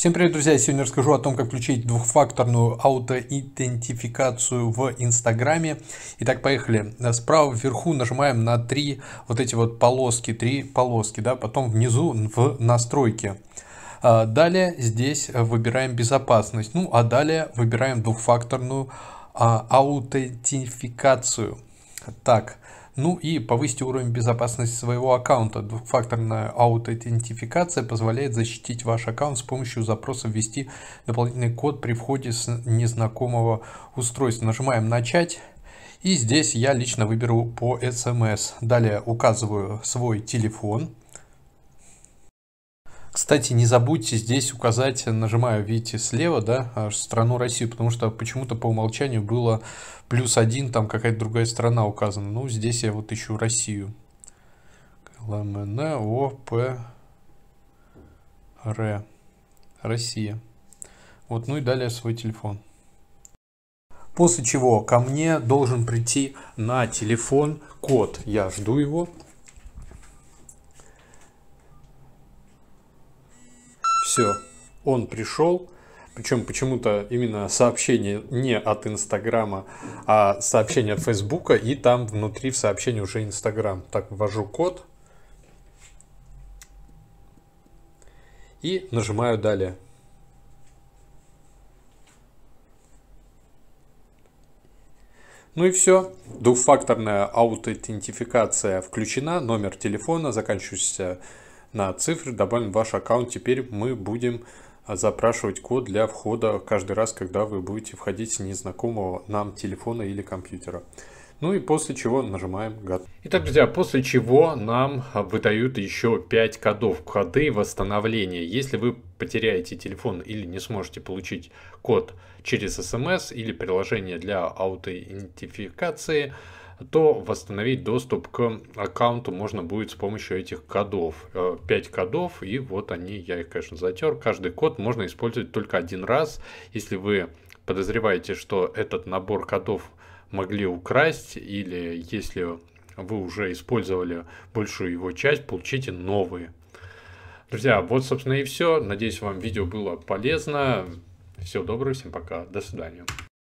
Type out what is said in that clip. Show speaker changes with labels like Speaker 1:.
Speaker 1: Всем привет, друзья! Сегодня расскажу о том, как включить двухфакторную аутоидентификацию в Инстаграме. Итак, поехали. Справа вверху нажимаем на три вот эти вот полоски, три полоски, да, потом внизу в настройки. А, далее здесь выбираем безопасность, ну а далее выбираем двухфакторную а, аутентификацию. Так, ну и повысить уровень безопасности своего аккаунта. Двухфакторная аутентификация позволяет защитить ваш аккаунт с помощью запроса ввести дополнительный код при входе с незнакомого устройства. Нажимаем «Начать». И здесь я лично выберу по SMS. Эм Далее указываю свой телефон. Кстати, не забудьте здесь указать, нажимаю, видите, слева, да, а, страну Россию, потому что почему-то по умолчанию было плюс один, там какая-то другая страна указана. Ну, здесь я вот ищу Россию. ЛМН, ОП, Р. Россия. Вот, ну и далее свой телефон. После чего ко мне должен прийти на телефон код. Я жду его. все, он пришел. Причем почему-то именно сообщение не от Инстаграма, а сообщение от Фейсбука, и там внутри в сообщении уже Инстаграм. Так, ввожу код и нажимаю «Далее». Ну и все. Двухфакторная аутентификация включена, номер телефона, заканчивающийся на цифры, добавим в ваш аккаунт. Теперь мы будем а, запрашивать код для входа каждый раз, когда вы будете входить с незнакомого нам телефона или компьютера. Ну и после чего нажимаем «Готов». Итак, друзья, после чего нам а, выдают еще 5 кодов. Коды восстановления. Если вы потеряете телефон или не сможете получить код через смс эм или приложение для аутоидентификации, то восстановить доступ к аккаунту можно будет с помощью этих кодов. 5 э, кодов, и вот они, я их, конечно, затер. Каждый код можно использовать только один раз. Если вы подозреваете, что этот набор кодов могли украсть, или если вы уже использовали большую его часть, получите новые. Друзья, вот, собственно, и все. Надеюсь, вам видео было полезно. Всего доброго, всем пока, до свидания.